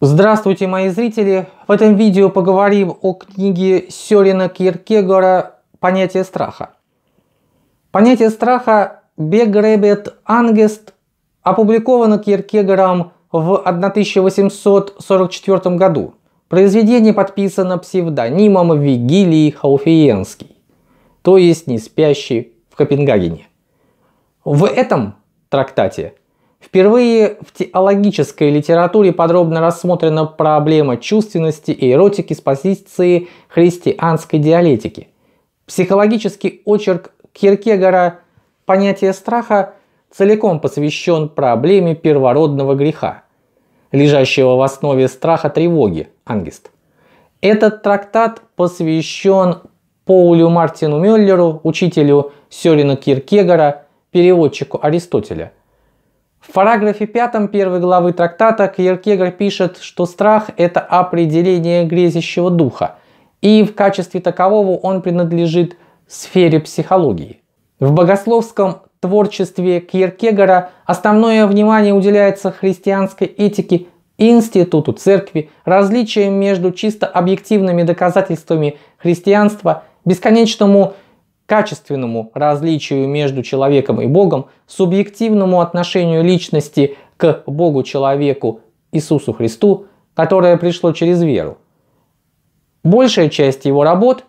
Здравствуйте, мои зрители! В этом видео поговорим о книге Сёрина Киркегора «Понятие страха». Понятие страха «Бегребет Ангест» опубликовано Киркегором в 1844 году. Произведение подписано псевдонимом Вигилий Хауфиенский, то есть Неспящий в Копенгагене. В этом трактате – Впервые в теологической литературе подробно рассмотрена проблема чувственности и эротики с позиции христианской диалектики. Психологический очерк Киркегора «Понятие страха» целиком посвящен проблеме первородного греха, лежащего в основе страха тревоги, ангист. Этот трактат посвящен Паулю Мартину Мюллеру, учителю Сёрина Киркегора, переводчику Аристотеля – в параграфе 5 первой главы трактата Кьеркегор пишет, что страх – это определение грезящего духа, и в качестве такового он принадлежит сфере психологии. В богословском творчестве Кьеркегора основное внимание уделяется христианской этике, институту церкви, различиям между чисто объективными доказательствами христианства, бесконечному качественному различию между человеком и Богом, субъективному отношению личности к Богу-человеку Иисусу Христу, которое пришло через веру. Большая часть его работ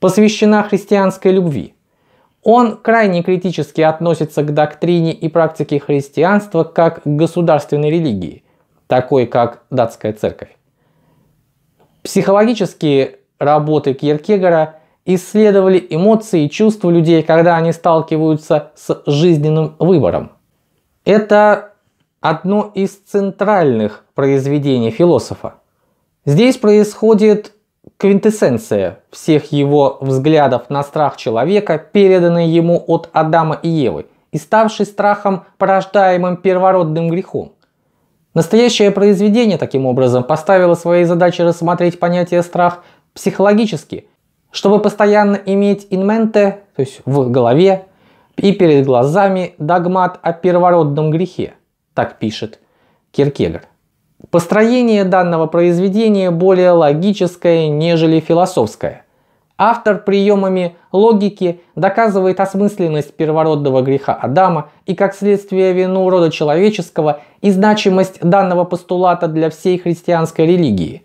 посвящена христианской любви. Он крайне критически относится к доктрине и практике христианства как к государственной религии, такой как датская церковь. Психологические работы Киркегора исследовали эмоции и чувства людей, когда они сталкиваются с жизненным выбором. Это одно из центральных произведений философа. Здесь происходит квинтэссенция всех его взглядов на страх человека, переданный ему от Адама и Евы, и ставший страхом, порождаемым первородным грехом. Настоящее произведение, таким образом, поставило своей задачей рассмотреть понятие «страх» психологически чтобы постоянно иметь инменте, то есть в голове и перед глазами догмат о первородном грехе, так пишет Киркегор. Построение данного произведения более логическое, нежели философское. Автор приемами логики доказывает осмысленность первородного греха Адама и как следствие вину рода человеческого и значимость данного постулата для всей христианской религии,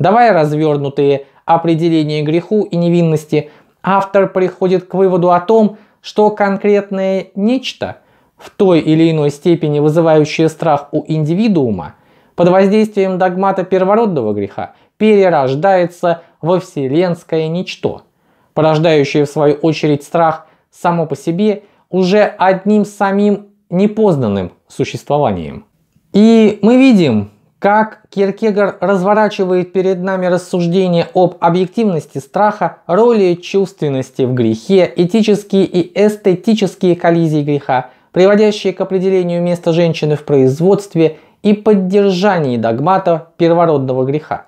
давая развернутые определения греху и невинности, автор приходит к выводу о том, что конкретное нечто, в той или иной степени вызывающее страх у индивидуума, под воздействием догмата первородного греха перерождается во вселенское ничто, порождающее в свою очередь страх само по себе уже одним самим непознанным существованием. И мы видим, как Киркегор разворачивает перед нами рассуждение об объективности страха, роли чувственности в грехе, этические и эстетические коллизии греха, приводящие к определению места женщины в производстве и поддержании догмата первородного греха.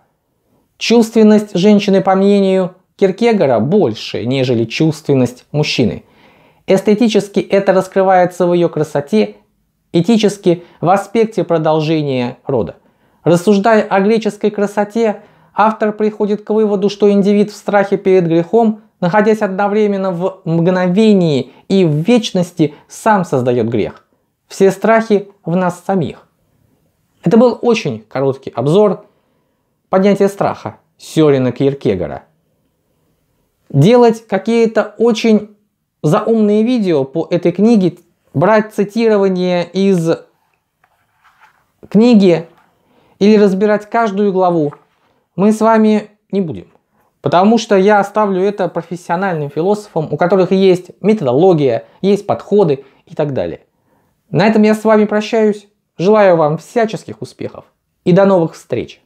Чувственность женщины, по мнению Киркегора, больше, нежели чувственность мужчины. Эстетически это раскрывается в ее красоте, этически в аспекте продолжения рода. Рассуждая о греческой красоте, автор приходит к выводу, что индивид в страхе перед грехом, находясь одновременно в мгновении и в вечности, сам создает грех. Все страхи в нас самих. Это был очень короткий обзор поднятия страха Сёрина Киркегора. Делать какие-то очень заумные видео по этой книге, брать цитирование из книги или разбирать каждую главу мы с вами не будем. Потому что я оставлю это профессиональным философам, у которых есть методология, есть подходы и так далее. На этом я с вами прощаюсь. Желаю вам всяческих успехов и до новых встреч!